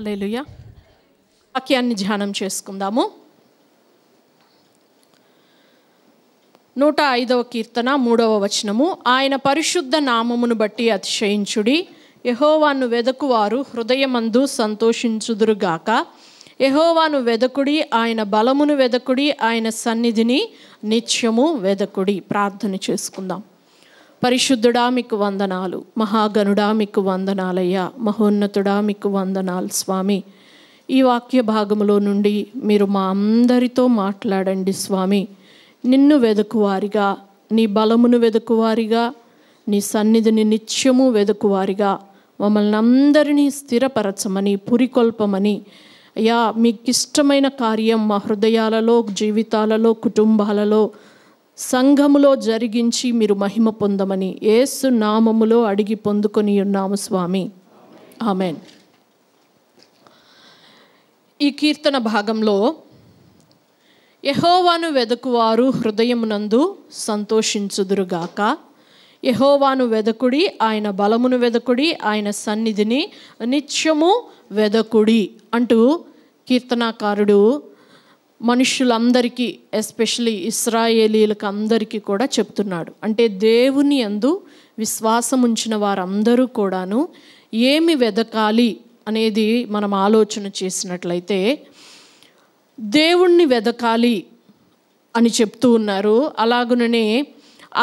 hallelujah వాక్యాన్ని ధ్యానం చేసుకుందాము నూట ఐదవ కీర్తన మూడవ వచనము ఆయన పరిశుద్ధ నామమును బట్టి అతిశయించుడి యహోవాను వెదకువారు హృదయమందు సంతోషించుదురుగాక యహోవాను వెదకుడి ఆయన బలమును వెదకుడి ఆయన సన్నిధిని నిత్యము వెదకుడి ప్రార్థన చేసుకుందాం పరిశుద్ధుడా మీకు వందనాలు మహాగనుడా మీకు వందనాలయ్యా మహోన్నతుడా మీకు వందనాలు స్వామి ఈ వాక్య భాగములో నుండి మీరు మా అందరితో మాట్లాడండి స్వామి నిన్ను వెదకువారిగా నీ బలమును వెదకువారిగా నీ సన్నిధిని నిత్యము వెదకువారిగా మమ్మల్ని అందరినీ స్థిరపరచమని పురికొల్పమని అయ్యా మీకు ఇష్టమైన కార్యం మా హృదయాలలో జీవితాలలో కుటుంబాలలో సంఘములో జరిగించి మీరు మహిమ పొందమని ఏసు నామములో అడిగి పొందుకొని ఉన్నాము స్వామి ఆమెన్ ఈ కీర్తన భాగంలో యహోవాను వెదకువారు హృదయమునందు సంతోషించుదురుగాక యహోవాను వెదకుడి ఆయన బలమును వెదకుడి ఆయన సన్నిధిని నిత్యము వెదకుడి అంటూ కీర్తనాకారుడు మనుషులందరికీ ఎస్పెషలీ ఇస్రాయేలీలకు అందరికీ కూడా చెప్తున్నాడు అంటే దేవుని అందు విశ్వాసం ఉంచిన వారందరూ కూడాను ఏమి వెదకాలి అనేది మనం ఆలోచన చేసినట్లయితే దేవుణ్ణి వెదకాలి అని చెప్తూ ఉన్నారు అలాగుననే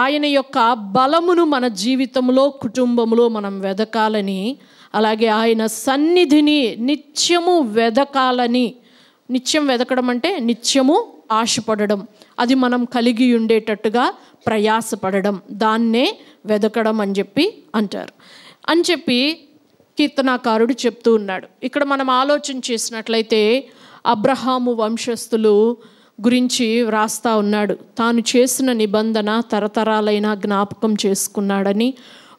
ఆయన యొక్క బలమును మన జీవితంలో కుటుంబంలో మనం వెదకాలని అలాగే ఆయన సన్నిధిని నిత్యము వెదకాలని నిత్యం వెతకడం అంటే నిత్యము ఆశపడడం అది మనం కలిగి ఉండేటట్టుగా ప్రయాసపడడం దాన్నే వెదకడం అని చెప్పి అంటారు అని చెప్పి కీర్తనాకారుడు చెప్తూ ఉన్నాడు ఇక్కడ మనం ఆలోచన చేసినట్లయితే అబ్రహాము వంశస్థులు గురించి వ్రాస్తా ఉన్నాడు తాను చేసిన నిబంధన తరతరాలైన జ్ఞాపకం చేసుకున్నాడని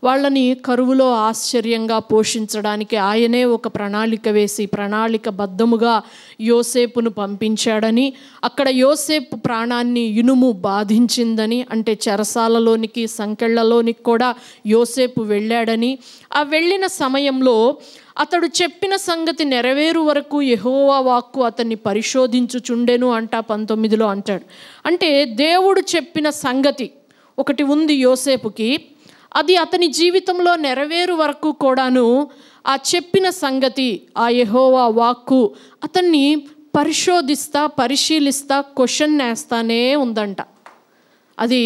వాళ్ళని కరువులో ఆశ్చర్యంగా పోషించడానికి ఆయనే ఒక ప్రణాళిక వేసి ప్రణాళిక బద్ధముగా యోసేపును పంపించాడని అక్కడ యోసేపు ప్రాణాన్ని ఇనుము బాధించిందని అంటే చెరసాలలోనికి సంకెళ్లలోనికి కూడా యోసేపు వెళ్ళాడని ఆ వెళ్ళిన సమయంలో అతడు చెప్పిన సంగతి నెరవేరు వరకు యహోవా వాక్కు అతన్ని పరిశోధించుచుండెను అంట పంతొమ్మిదిలో అంటాడు అంటే దేవుడు చెప్పిన సంగతి ఒకటి ఉంది యోసేపుకి అది అతని జీవితంలో నెరవేరు వరకు కూడాను ఆ చెప్పిన సంగతి ఆ యహోవా వాక్కు అతన్ని పరిశోధిస్తా పరిశీలిస్తా క్వశ్చన్ వేస్తానే ఉందంట అది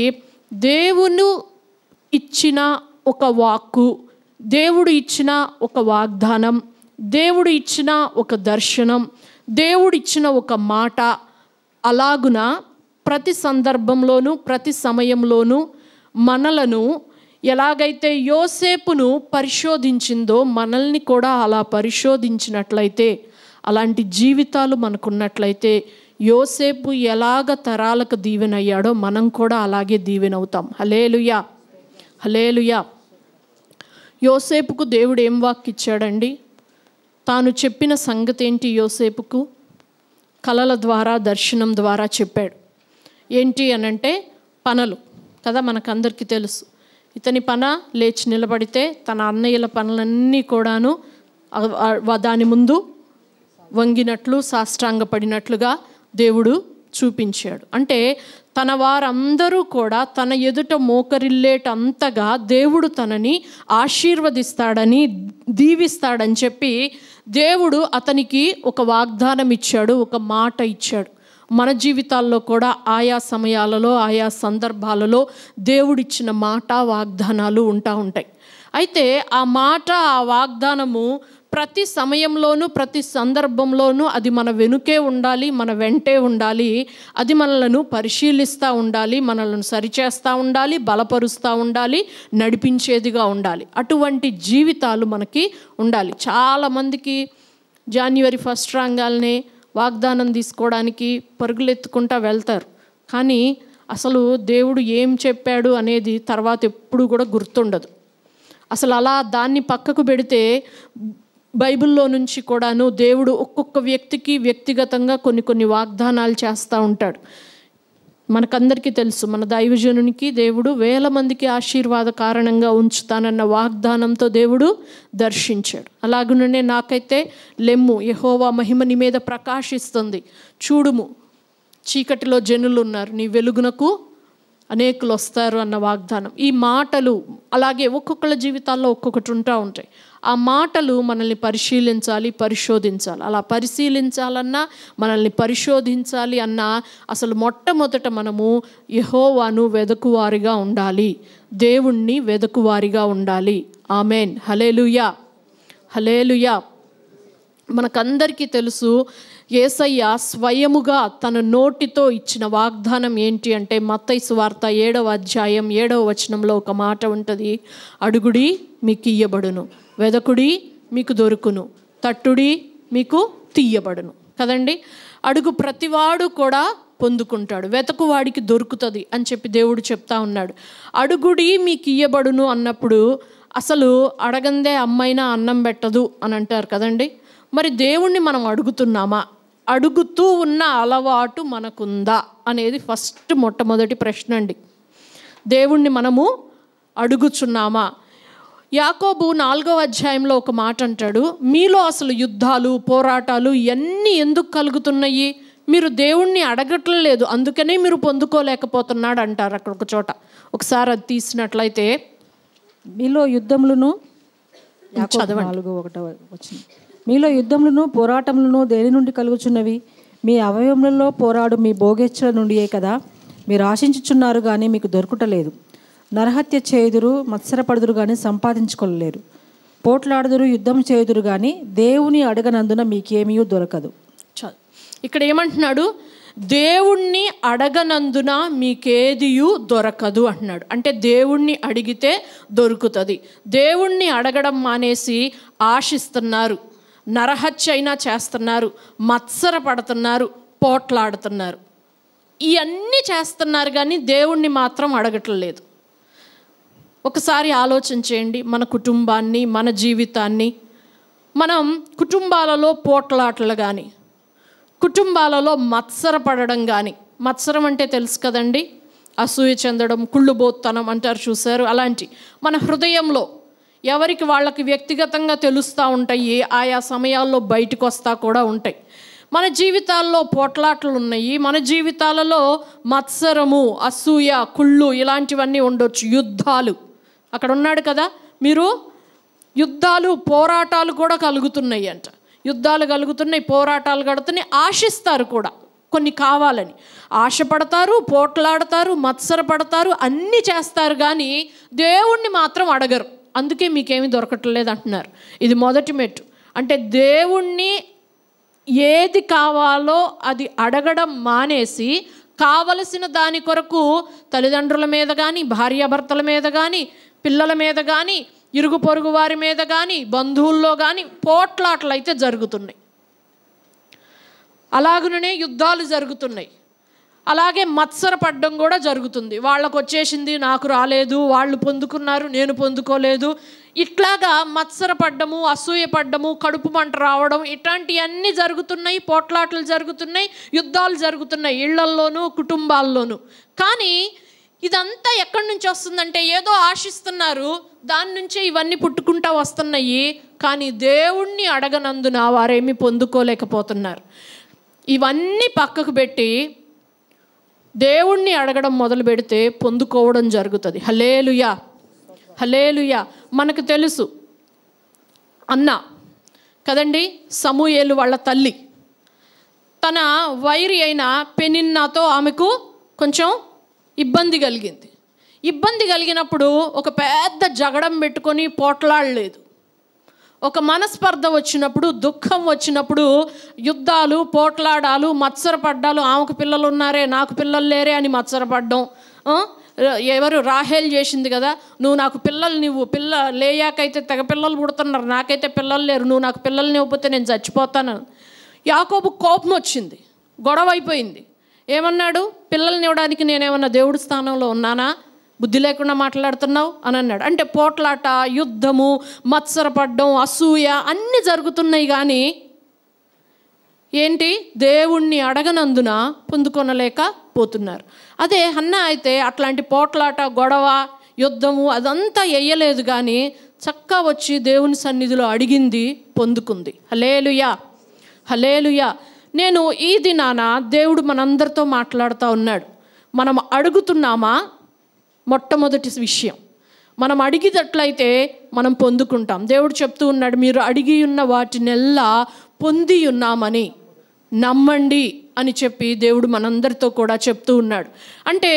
దేవును ఇచ్చిన ఒక వాక్కు దేవుడు ఇచ్చిన ఒక వాగ్దానం దేవుడు ఇచ్చిన ఒక దర్శనం దేవుడు ఇచ్చిన ఒక మాట అలాగున ప్రతి సందర్భంలోనూ ప్రతి సమయంలోనూ మనలను ఎలాగైతే యోసేపును పరిశోధించిందో మనల్ని కూడా అలా పరిశోధించినట్లయితే అలాంటి జీవితాలు మనకున్నట్లయితే యోసేపు ఎలాగ తరాలకు దీవెనయ్యాడో మనం కూడా అలాగే దీవెనవుతాం హలేలుయా హలేలుయా యోసేపుకు దేవుడు ఏం వాక్ ఇచ్చాడండి తాను చెప్పిన సంగతి ఏంటి యోసేపుకు కళల ద్వారా దర్శనం ద్వారా చెప్పాడు ఏంటి అనంటే పనులు కదా మనకందరికీ తెలుసు ఇతని పన లేచి నిలబడితే తన అన్నయ్యల పనులన్నీ కూడాను దాని ముందు వంగినట్లు సాష్టాంగపడినట్లుగా దేవుడు చూపించాడు అంటే తన వారందరూ కూడా తన ఎదుట మోకరిల్లేటంతగా దేవుడు తనని ఆశీర్వదిస్తాడని దీవిస్తాడని చెప్పి దేవుడు అతనికి ఒక వాగ్దానం ఇచ్చాడు ఒక మాట ఇచ్చాడు మన జీవితాల్లో కూడా ఆయా సమయాలలో ఆయా సందర్భాలలో దేవుడిచ్చిన మాట వాగ్దానాలు ఉంటా ఉంటాయి అయితే ఆ మాట ఆ వాగ్దానము ప్రతి సమయంలోనూ ప్రతి సందర్భంలోనూ అది మన వెనుకే ఉండాలి మన వెంటే ఉండాలి అది మనలను పరిశీలిస్తూ ఉండాలి మనలను సరిచేస్తూ ఉండాలి బలపరుస్తూ ఉండాలి నడిపించేదిగా ఉండాలి అటువంటి జీవితాలు మనకి ఉండాలి చాలామందికి జనవరి ఫస్ట్ రాగానే వాగ్దానం తీసుకోవడానికి పరుగులెత్తుకుంటా వెళ్తారు కానీ అసలు దేవుడు ఏం చెప్పాడు అనేది తర్వాత ఎప్పుడు కూడా గుర్తుండదు అసలు అలా దాన్ని పక్కకు పెడితే బైబిల్లో నుంచి కూడాను దేవుడు ఒక్కొక్క వ్యక్తికి వ్యక్తిగతంగా కొన్ని కొన్ని వాగ్దానాలు చేస్తూ ఉంటాడు మనకందరికీ తెలుసు మన దైవజనునికి దేవుడు వేల మందికి ఆశీర్వాద కారణంగా ఉంచుతానన్న వాగ్దానంతో దేవుడు దర్శించాడు అలాగనే నాకైతే లెమ్ము యహోవా మహిమ నీ మీద ప్రకాశిస్తుంది చూడుము చీకటిలో జనులు ఉన్నారు నీ వెలుగునకు అనేకులు వస్తారు అన్న వాగ్దానం ఈ మాటలు అలాగే ఒక్కొక్కళ్ళ జీవితాల్లో ఒక్కొక్కటి ఉంటా ఉంటాయి ఆ మాటలు మనల్ని పరిశీలించాలి పరిశోధించాలి అలా పరిశీలించాలన్నా మనల్ని పరిశోధించాలి అన్నా అసలు మొట్టమొదట మనము యహోవాను వెదకువారిగా ఉండాలి దేవుణ్ణి వెదకువారిగా ఉండాలి ఆమెన్ హలేలుయా హలేలుయా మనకందరికీ తెలుసు ఏసయ్య స్వయముగా తన నోటితో ఇచ్చిన వాగ్దానం ఏంటి అంటే మత్తైసు వార్త ఏడవ అధ్యాయం ఏడవ వచనంలో ఒక మాట ఉంటుంది అడుగుడి మీకు ఇయ్యబడును వెదకుడి మీకు దొరుకును తట్టుడి మీకు తీయబడును కదండి అడుగు ప్రతివాడు కూడా పొందుకుంటాడు వెతకు వాడికి దొరుకుతుంది అని చెప్పి దేవుడు చెప్తా ఉన్నాడు అడుగుడి మీకు ఇయ్యబడును అన్నప్పుడు అసలు అడగందే అమ్మైనా అన్నం పెట్టదు అని అంటారు కదండి మరి దేవుణ్ణి మనం అడుగుతున్నామా అడుగుతూ ఉన్న అలవాటు మనకుందా అనేది ఫస్ట్ మొట్టమొదటి ప్రశ్న అండి దేవుణ్ణి మనము అడుగుచున్నామా యాకోబు నాలుగో అధ్యాయంలో ఒక మాట అంటాడు మీలో అసలు యుద్ధాలు పోరాటాలు ఇవన్నీ ఎందుకు కలుగుతున్నాయి మీరు దేవుణ్ణి అడగటం లేదు అందుకనే మీరు పొందుకోలేకపోతున్నాడు అంటారు అక్కడ ఒక చోట ఒకసారి అది తీసినట్లయితే మీలో యుద్ధములను ఒకటో వచ్చింది మీలో యుద్ధములను పోరాటములను దేని నుండి కలుగుచున్నవి మీ అవయవములలో పోరాడు మీ భోగేచ్చుల నుండియే కదా మీరు ఆశించుచున్నారు కానీ మీకు దొరకటలేదు నరహత్య చేయుదురు మత్సరపడుదురు కానీ సంపాదించుకోలేరు పోట్లాడుదురు యుద్ధం చేయుదురు కానీ దేవుని అడగనందున మీకేమీ దొరకదు ఇక్కడ ఏమంటున్నాడు దేవుణ్ణి అడగనందున మీకేదియూ దొరకదు అంటున్నాడు అంటే దేవుణ్ణి అడిగితే దొరుకుతుంది దేవుణ్ణి అడగడం మానేసి ఆశిస్తున్నారు నరహత్య అయినా చేస్తున్నారు మత్సర పడుతున్నారు పోట్లాడుతున్నారు ఇవన్నీ చేస్తున్నారు కానీ దేవుణ్ణి మాత్రం అడగట్లేదు ఒకసారి ఆలోచన చేయండి మన కుటుంబాన్ని మన జీవితాన్ని మనం కుటుంబాలలో పోట్లాటలు కానీ కుటుంబాలలో మత్సరపడడం కానీ మత్సరం అంటే తెలుసు కదండి అసూయ చెందడం కుళ్ళుబోత్తనం అంటారు చూశారు అలాంటి మన హృదయంలో ఎవరికి వాళ్ళకి వ్యక్తిగతంగా తెలుస్తూ ఉంటాయి ఆయా సమయాల్లో బయటకు వస్తా కూడా ఉంటాయి మన జీవితాల్లో పోట్లాటలు ఉన్నాయి మన జీవితాలలో మత్సరము అసూయ కుళ్ళు ఇలాంటివన్నీ ఉండొచ్చు యుద్ధాలు అక్కడ ఉన్నాడు కదా మీరు యుద్ధాలు పోరాటాలు కూడా కలుగుతున్నాయి అంట యుద్ధాలు కలుగుతున్నాయి పోరాటాలు కడుతున్నాయి ఆశిస్తారు కూడా కొన్ని కావాలని ఆశపడతారు పోట్లాడతారు మత్సరపడతారు అన్నీ చేస్తారు కానీ దేవుణ్ణి మాత్రం అడగరు అందుకే మీకేమి దొరకట్లేదు అంటున్నారు ఇది మొదటి మెట్టు అంటే దేవుణ్ణి ఏది కావాలో అది అడగడం మానేసి కావలసిన దాని కొరకు తల్లిదండ్రుల మీద కానీ భార్యాభర్తల మీద కానీ పిల్లల మీద కానీ ఇరుగు పొరుగు వారి మీద కానీ బంధువుల్లో కానీ పోట్లాట్లు అయితే జరుగుతున్నాయి అలాగనే యుద్ధాలు జరుగుతున్నాయి అలాగే మత్సర పడ్డం కూడా జరుగుతుంది వాళ్ళకు వచ్చేసింది నాకు రాలేదు వాళ్ళు పొందుకున్నారు నేను పొందుకోలేదు ఇట్లాగా మత్సర పడ్డము అసూయ పడ్డము కడుపు మంట రావడం ఇట్లాంటివన్నీ జరుగుతున్నాయి పోట్లాటలు జరుగుతున్నాయి యుద్ధాలు జరుగుతున్నాయి ఇళ్లల్లోనూ కుటుంబాల్లోనూ కానీ ఇదంతా ఎక్కడి నుంచి వస్తుందంటే ఏదో ఆశిస్తున్నారు దాని నుంచే ఇవన్నీ పుట్టుకుంటా వస్తున్నాయి కానీ దేవుణ్ణి అడగనందున వారేమి పొందుకోలేకపోతున్నారు ఇవన్నీ పక్కకు పెట్టి దేవుణ్ణి అడగడం మొదలు పెడితే పొందుకోవడం జరుగుతుంది హలేలుయా హలేలుయా మనకు తెలుసు అన్న కదండి సమూయేలు వాళ్ళ తల్లి తన వైరి అయిన పెనిన్నాతో ఆమెకు కొంచెం ఇబ్బంది కలిగింది ఇబ్బంది కలిగినప్పుడు ఒక పెద్ద జగడం పెట్టుకొని పోట్లాడలేదు ఒక మనస్పర్ధ వచ్చినప్పుడు దుఃఖం వచ్చినప్పుడు యుద్ధాలు పోట్లాడాలు మత్సరపడ్డాలు ఆమెకు పిల్లలు ఉన్నారే నాకు పిల్లలు లేరే అని మత్సరపడ్డం ఎవరు రాహేల్ చేసింది కదా నువ్వు నాకు పిల్లలు నువ్వు పిల్ల లేయాకైతే తెగ పిల్లలు పుడుతున్నారు నాకైతే పిల్లలు లేరు నువ్వు నాకు పిల్లల్ని ఇవ్వపోతే నేను చచ్చిపోతాను యాకోబు కోపం వచ్చింది గొడవ అయిపోయింది ఏమన్నాడు పిల్లల్ని ఇవ్వడానికి నేనేమన్నా దేవుడి స్థానంలో ఉన్నానా బుద్ధి లేకుండా మాట్లాడుతున్నావు అని అన్నాడు అంటే పోట్లాట యుద్ధము మత్సరపడ్డం అసూయ అన్నీ జరుగుతున్నాయి కానీ ఏంటి దేవుణ్ణి అడగనందున పొందుకొనలేకపోతున్నారు అదే అన్న అయితే అట్లాంటి పోట్లాట గొడవ యుద్ధము అదంతా వేయలేదు కానీ చక్క వచ్చి దేవుని సన్నిధిలో అడిగింది పొందుకుంది హలేలుయా హలేలుయా నేను ఈ దినాన దేవుడు మనందరితో మాట్లాడుతూ ఉన్నాడు మనం అడుగుతున్నామా మొట్టమొదటి విషయం మనం అడిగినట్లయితే మనం పొందుకుంటాం దేవుడు చెప్తూ ఉన్నాడు మీరు అడిగి ఉన్న వాటినెల్లా పొంది ఉన్నామని నమ్మండి అని చెప్పి దేవుడు మనందరితో కూడా చెప్తూ ఉన్నాడు అంటే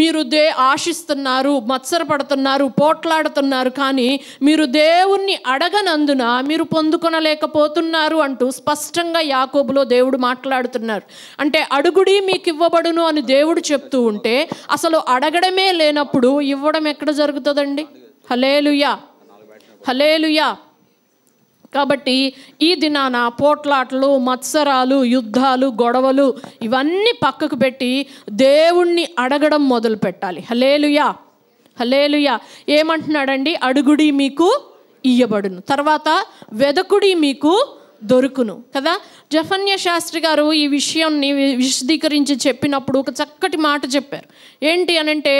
మీరు దే ఆశిస్తున్నారు మత్సరపడుతున్నారు పోట్లాడుతున్నారు కానీ మీరు దేవుణ్ణి అడగనందున మీరు పొందుకొనలేకపోతున్నారు అంటూ స్పష్టంగా యాకోబులో దేవుడు మాట్లాడుతున్నారు అంటే అడుగుడి మీకు ఇవ్వబడును అని దేవుడు చెప్తూ ఉంటే అసలు అడగడమే లేనప్పుడు ఇవ్వడం ఎక్కడ జరుగుతుందండి హలేలుయా హలేలుయా కాబట్టి ఈ దినాన పోట్లాటలు మత్సరాలు యుద్ధాలు గొడవలు ఇవన్నీ పక్కకు పెట్టి దేవుణ్ణి అడగడం మొదలు పెట్టాలి హలేలుయా హలేలుయా ఏమంటున్నాడండి అడుగుడి మీకు ఇయ్యబడును తర్వాత వెదకుడి మీకు దొరుకును కదా జఫన్య శాస్త్రి గారు ఈ విషయాన్ని విశదీకరించి చెప్పినప్పుడు ఒక చక్కటి మాట చెప్పారు ఏంటి అని అంటే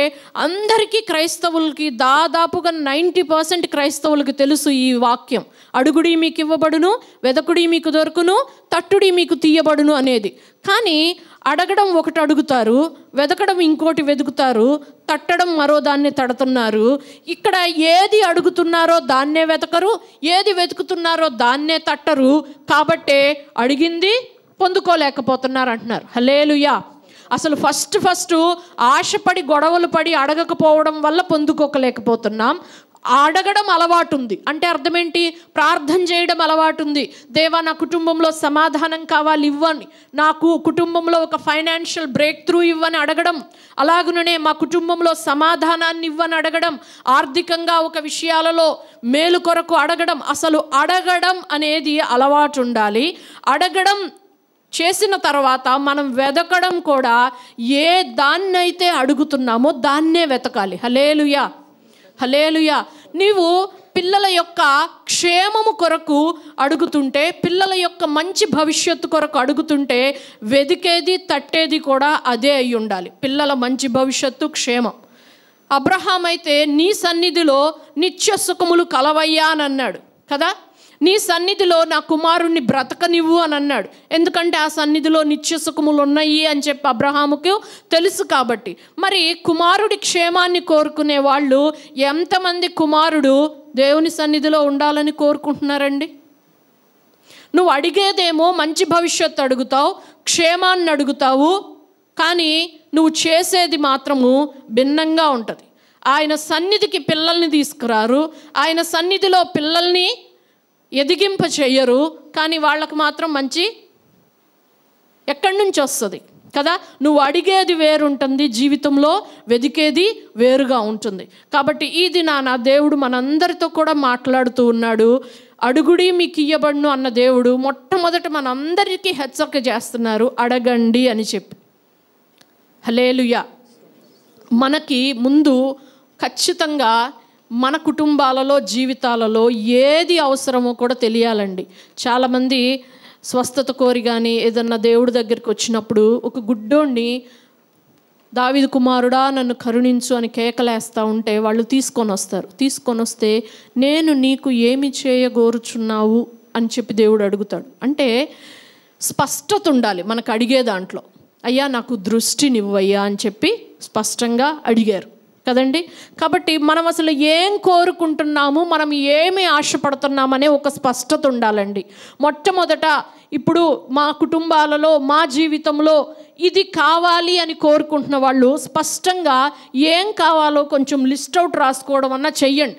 అందరికీ క్రైస్తవులకి దాదాపుగా నైంటీ పర్సెంట్ క్రైస్తవులకి తెలుసు ఈ వాక్యం అడుగుడి మీకు ఇవ్వబడును వెదకుడి మీకు దొరుకును తట్టుడి మీకు తీయబడును అనేది కానీ అడగడం ఒకటి అడుగుతారు వెతకడం ఇంకోటి వెతుకుతారు తట్టడం మరో దాన్ని తడుతున్నారు ఇక్కడ ఏది అడుగుతున్నారో దాన్నే వెతకరు ఏది వెతుకుతున్నారో దాన్నే తట్టరు కాబట్టే అడిగింది పొందుకోలేకపోతున్నారు అంటున్నారు హలేలుయా అసలు ఫస్ట్ ఫస్ట్ ఆశపడి గొడవలు పడి అడగకపోవడం వల్ల పొందుకోకలేకపోతున్నాం అడగడం అలవాటు ఉంది అంటే అర్థం ఏంటి ప్రార్థన చేయడం అలవాటు ఉంది దేవా నా కుటుంబంలో సమాధానం కావాలి ఇవ్వని నాకు కుటుంబంలో ఒక ఫైనాన్షియల్ బ్రేక్ త్రూ ఇవ్వని అడగడం అలాగుననే మా కుటుంబంలో సమాధానాన్ని ఇవ్వని అడగడం ఆర్థికంగా ఒక విషయాలలో మేలు కొరకు అడగడం అసలు అడగడం అనేది అలవాటు ఉండాలి అడగడం చేసిన తర్వాత మనం వెతకడం కూడా ఏ దాన్నైతే అడుగుతున్నామో దాన్నే వెతకాలి హలేలుయా హలేలుయ నీవు పిల్లల యొక్క క్షేమము కొరకు అడుగుతుంటే పిల్లల యొక్క మంచి భవిష్యత్తు కొరకు అడుగుతుంటే వెదికేది తట్టేది కూడా అదే అయి ఉండాలి పిల్లల మంచి భవిష్యత్తు క్షేమం అబ్రహాం అయితే నీ సన్నిధిలో నిత్య సుఖములు కలవయ్యా అన్నాడు కదా నీ సన్నిధిలో నా కుమారుణ్ణి బ్రతకనివ్వు అని అన్నాడు ఎందుకంటే ఆ సన్నిధిలో నిత్య సుఖములు ఉన్నాయి అని చెప్పి అబ్రహాముకు తెలుసు కాబట్టి మరి కుమారుడి క్షేమాన్ని కోరుకునే వాళ్ళు ఎంతమంది కుమారుడు దేవుని సన్నిధిలో ఉండాలని కోరుకుంటున్నారండి నువ్వు అడిగేదేమో మంచి భవిష్యత్తు అడుగుతావు క్షేమాన్ని అడుగుతావు కానీ నువ్వు చేసేది మాత్రము భిన్నంగా ఉంటుంది ఆయన సన్నిధికి పిల్లల్ని తీసుకురారు ఆయన సన్నిధిలో పిల్లల్ని ఎదిగింప చేయరు కానీ వాళ్ళకు మాత్రం మంచి ఎక్కడి నుంచి వస్తుంది కదా నువ్వు అడిగేది వేరుంటుంది జీవితంలో వెదికేది వేరుగా ఉంటుంది కాబట్టి ఈ దినాన దేవుడు మనందరితో కూడా మాట్లాడుతూ ఉన్నాడు అడుగుడి మీకు ఇయ్యబడును అన్న దేవుడు మొట్టమొదట మనందరికీ హెచ్చరిక చేస్తున్నారు అడగండి అని చెప్పి హలేలుయా మనకి ముందు ఖచ్చితంగా మన కుటుంబాలలో జీవితాలలో ఏది అవసరమో కూడా తెలియాలండి చాలామంది స్వస్థత కోరి కానీ ఏదన్నా దేవుడి దగ్గరికి వచ్చినప్పుడు ఒక గుడ్డోడిని దావిది కుమారుడా నన్ను కరుణించు అని కేకలేస్తూ ఉంటే వాళ్ళు తీసుకొని వస్తారు తీసుకొని వస్తే నేను నీకు ఏమి చేయగోరుచున్నావు అని చెప్పి దేవుడు అడుగుతాడు అంటే స్పష్టత ఉండాలి మనకు అడిగే దాంట్లో అయ్యా నాకు దృష్టినివ్వయ్యా అని చెప్పి స్పష్టంగా అడిగారు కదండి కాబట్టి మనం అసలు ఏం కోరుకుంటున్నాము మనం ఏమి ఆశపడుతున్నామనే ఒక స్పష్టత ఉండాలండి మొట్టమొదట ఇప్పుడు మా కుటుంబాలలో మా జీవితంలో ఇది కావాలి అని కోరుకుంటున్న వాళ్ళు స్పష్టంగా ఏం కావాలో కొంచెం లిస్ట్ అవుట్ రాసుకోవడం అన్నా చెయ్యండి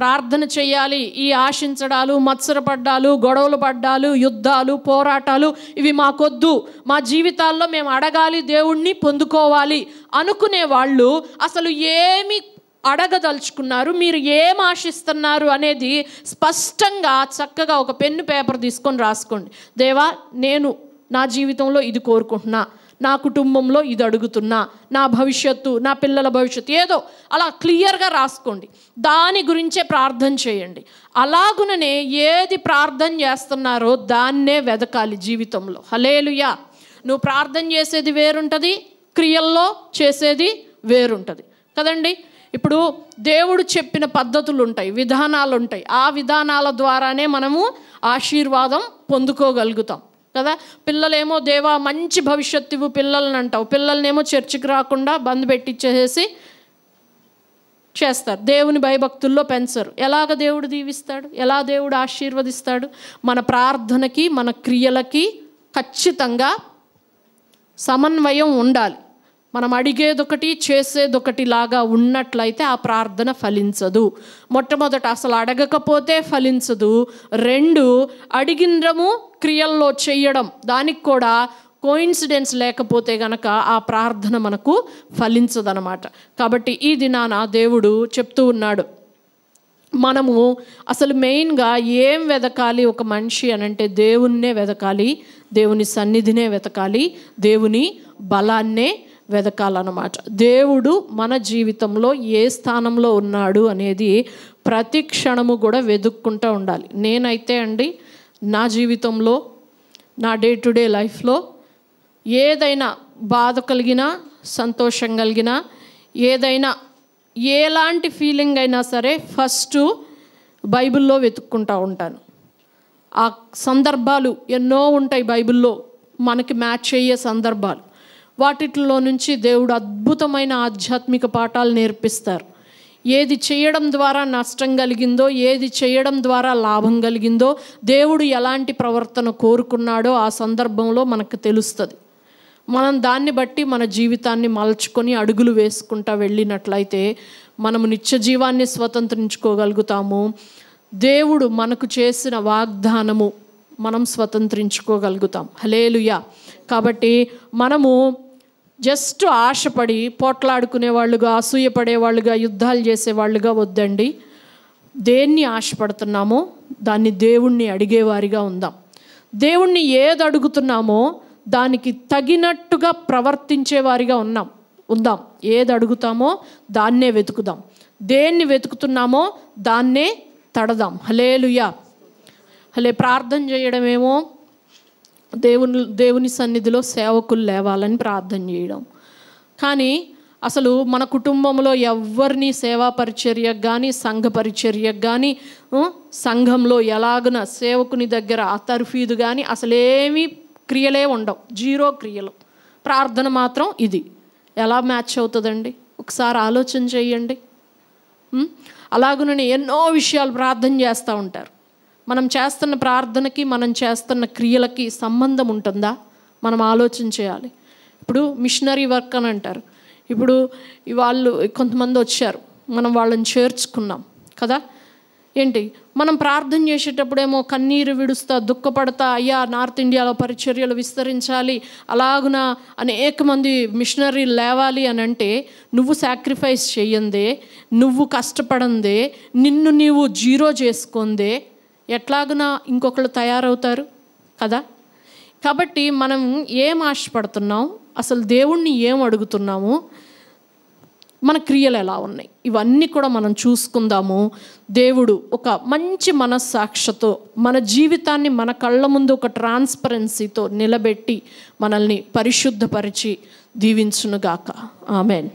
ప్రార్థన చేయాలి ఈ ఆశించడాలు మత్సరపడ్డాలు గొడవలు పడ్డాలు యుద్ధాలు పోరాటాలు ఇవి మాకొద్దు మా జీవితాల్లో మేము అడగాలి దేవుణ్ణి పొందుకోవాలి అనుకునే వాళ్ళు అసలు ఏమి అడగదలుచుకున్నారు మీరు ఏం ఆశిస్తున్నారు అనేది స్పష్టంగా చక్కగా ఒక పెన్ను పేపర్ తీసుకొని రాసుకోండి దేవా నేను నా జీవితంలో ఇది కోరుకుంటున్నా నా కుటుంబంలో ఇది అడుగుతున్నా నా భవిష్యత్తు నా పిల్లల భవిష్యత్తు ఏదో అలా క్లియర్గా రాసుకోండి దాని గురించే ప్రార్థన చేయండి అలాగుననే ఏది ప్రార్థన చేస్తున్నారో దాన్నే వెదకాలి జీవితంలో హలేలుయా నువ్వు ప్రార్థన చేసేది వేరుంటుంది క్రియల్లో చేసేది వేరుంటుంది కదండి ఇప్పుడు దేవుడు చెప్పిన పద్ధతులు ఉంటాయి విధానాలు ఉంటాయి ఆ విధానాల ద్వారానే మనము ఆశీర్వాదం పొందుకోగలుగుతాం కదా పిల్లలేమో దేవా మంచి భవిష్యత్తు ఇవ్వు పిల్లల్ని అంటావు పిల్లల్నేమో చర్చికి రాకుండా బంద్ పెట్టించేసేసి చేస్తారు దేవుని భయభక్తుల్లో పెంచరు ఎలాగ దేవుడు దీవిస్తాడు ఎలా దేవుడు ఆశీర్వదిస్తాడు మన ప్రార్థనకి మన క్రియలకి ఖచ్చితంగా సమన్వయం ఉండాలి మనం అడిగేదొకటి చేసేదొకటి లాగా ఉన్నట్లయితే ఆ ప్రార్థన ఫలించదు మొట్టమొదట అసలు అడగకపోతే ఫలించదు రెండు అడిగినము క్రియల్లో చేయడం దానికి కూడా కోయిన్సిడెన్స్ లేకపోతే గనక ఆ ప్రార్థన మనకు ఫలించదనమాట కాబట్టి ఈ దినాన దేవుడు చెప్తూ ఉన్నాడు మనము అసలు మెయిన్గా ఏం వెదకాలి ఒక మనిషి అని అంటే దేవుణ్ణే వెదకాలి దేవుని సన్నిధినే వెతకాలి దేవుని బలాన్నే వెదకాలన్నమాట దేవుడు మన జీవితంలో ఏ స్థానంలో ఉన్నాడు అనేది ప్రతి క్షణము కూడా వెతుక్కుంటూ ఉండాలి నేనైతే అండి నా జీవితంలో నా డే టు డే లైఫ్లో ఏదైనా బాధ కలిగినా సంతోషం కలిగినా ఏదైనా ఎలాంటి ఫీలింగ్ అయినా సరే ఫస్ట్ బైబిల్లో వెతుక్కుంటూ ఉంటాను ఆ సందర్భాలు ఎన్నో ఉంటాయి బైబిల్లో మనకి మ్యాచ్ అయ్యే సందర్భాలు వాటిలో నుంచి దేవుడు అద్భుతమైన ఆధ్యాత్మిక పాఠాలు నేర్పిస్తారు ఏది చేయడం ద్వారా నష్టం కలిగిందో ఏది చేయడం ద్వారా లాభం కలిగిందో దేవుడు ఎలాంటి ప్రవర్తన కోరుకున్నాడో ఆ సందర్భంలో మనకు తెలుస్తుంది మనం దాన్ని బట్టి మన జీవితాన్ని మలచుకొని అడుగులు వేసుకుంటా వెళ్ళినట్లయితే మనము నిత్య జీవాన్ని స్వతంత్రించుకోగలుగుతాము దేవుడు మనకు చేసిన వాగ్దానము మనం స్వతంత్రించుకోగలుగుతాం హలేలుయా కాబట్టి మనము జస్ట్ ఆశపడి పోట్లాడుకునే అసూయపడే అసూయపడేవాళ్ళుగా యుద్ధాలు చేసేవాళ్ళుగా వద్దండి దేన్ని ఆశపడుతున్నామో దాన్ని దేవుణ్ణి అడిగేవారిగా ఉందాం దేవుణ్ణి ఏది అడుగుతున్నామో దానికి తగినట్టుగా ప్రవర్తించేవారిగా ఉన్నాం ఉందాం ఏది అడుగుతామో దాన్నే వెతుకుదాం దేన్ని వెతుకుతున్నామో దాన్నే తడదాం హలేలుయా హలే ప్రార్థన చేయడమేమో దేవుని దేవుని సన్నిధిలో సేవకులు లేవాలని ప్రార్థన చేయడం కానీ అసలు మన కుటుంబంలో ఎవరిని సేవా పరిచర్యకు కానీ సంఘ పరిచర్యకు కానీ సంఘంలో ఎలాగున సేవకుని దగ్గర ఆ తర్ఫీదు కానీ అసలేమీ క్రియలే ఉండవు జీరో క్రియలు ప్రార్థన మాత్రం ఇది ఎలా మ్యాచ్ అవుతుందండి ఒకసారి ఆలోచన చేయండి అలాగునని ఎన్నో విషయాలు ప్రార్థన చేస్తూ ఉంటారు మనం చేస్తున్న ప్రార్థనకి మనం చేస్తున్న క్రియలకి సంబంధం ఉంటుందా మనం ఆలోచన చేయాలి ఇప్పుడు మిషనరీ వర్క్ అని అంటారు ఇప్పుడు వాళ్ళు కొంతమంది వచ్చారు మనం వాళ్ళని చేర్చుకున్నాం కదా ఏంటి మనం ప్రార్థన చేసేటప్పుడేమో కన్నీరు విడుస్తా దుఃఖపడతా అయ్యా నార్త్ ఇండియాలో పరిచర్యలు విస్తరించాలి అలాగున అనేక మంది మిషనరీ లేవాలి అని అంటే నువ్వు సాక్రిఫైస్ చేయందే నువ్వు కష్టపడందే నిన్ను నీవు జీరో చేసుకుందే ఎట్లాగునా ఇంకొకళ్ళు తయారవుతారు కదా కాబట్టి మనం ఏం ఆశపడుతున్నాం అసలు దేవుణ్ణి ఏం అడుగుతున్నాము మన క్రియలు ఎలా ఉన్నాయి ఇవన్నీ కూడా మనం చూసుకుందాము దేవుడు ఒక మంచి మనస్సాక్షితో మన జీవితాన్ని మన కళ్ళ ముందు ఒక ట్రాన్స్పరెన్సీతో నిలబెట్టి మనల్ని పరిశుద్ధపరిచి దీవించునుగాక ఆమెన్